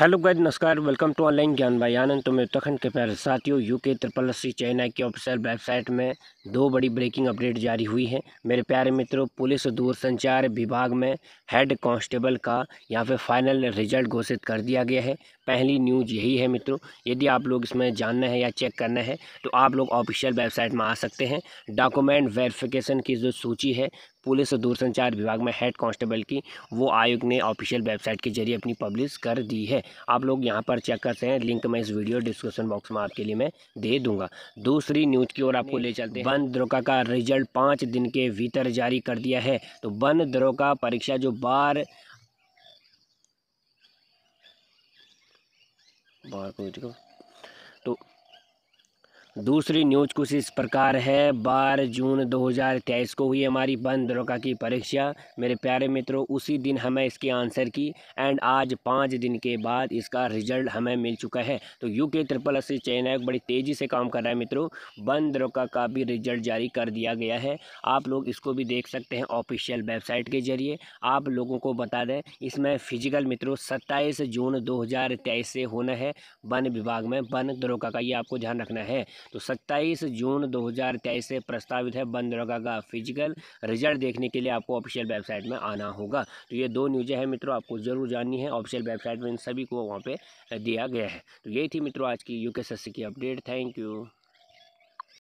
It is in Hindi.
हेलो गाइज नमस्कार वेलकम टू ऑनलाइन ज्ञान भाई आनंद तो मैं उत्तराखंड के प्यारे साथियों यूके ट्रिपल सी चाइना की ऑफिशियल वेबसाइट में दो बड़ी ब्रेकिंग अपडेट जारी हुई है मेरे प्यारे मित्रों पुलिस और दूरसंचार विभाग में हेड कांस्टेबल का यहाँ पे फाइनल रिजल्ट घोषित कर दिया गया है पहली न्यूज यही है मित्रों यदि आप लोग इसमें जानना है या चेक करना है तो आप लोग ऑफिशियल वेबसाइट में आ सकते हैं डॉक्यूमेंट वेरिफिकेशन की जो सूची है पुलिस और दूरसंचार विभाग में हेड कांस्टेबल की वो आयोग ने ऑफिशियल वेबसाइट के जरिए अपनी पब्लिश कर दी है आप लोग यहाँ पर चेक करते हैं लिंक मैं इस वीडियो डिस्क्रिप्शन बॉक्स में आपके लिए मैं दे दूंगा दूसरी न्यूज की ओर आपको ले चलते हैं वन द्रोका का रिजल्ट पाँच दिन के भीतर जारी कर दिया है तो वन द्रोका परीक्षा जो बार बार तो दूसरी न्यूज कुछ इस प्रकार है बारह जून 2023 को हुई हमारी बंद द्रोका की परीक्षा मेरे प्यारे मित्रों उसी दिन हमें इसके आंसर की एंड आज पाँच दिन के बाद इसका रिजल्ट हमें मिल चुका है तो यू के ट्रिपल एस चयन आयोग बड़ी तेज़ी से काम कर रहा है मित्रों बंद द्रोका का भी रिजल्ट जारी कर दिया गया है आप लोग इसको भी देख सकते हैं ऑफिशियल वेबसाइट के जरिए आप लोगों को बता दें इसमें फिजिकल मित्रों सत्ताईस जून दो से होना है वन विभाग में वन द्रोका का ये आपको ध्यान रखना है तो 27 जून 2023 से प्रस्तावित है बंद दरोगा का फिजिकल रिजल्ट देखने के लिए आपको ऑफिशियल वेबसाइट में आना होगा तो ये दो न्यूज़ें हैं मित्रों आपको ज़रूर जाननी है ऑफिशियल वेबसाइट में इन सभी को वहाँ पर दिया गया है तो यही थी मित्रों आज की यू की अपडेट थैंक यू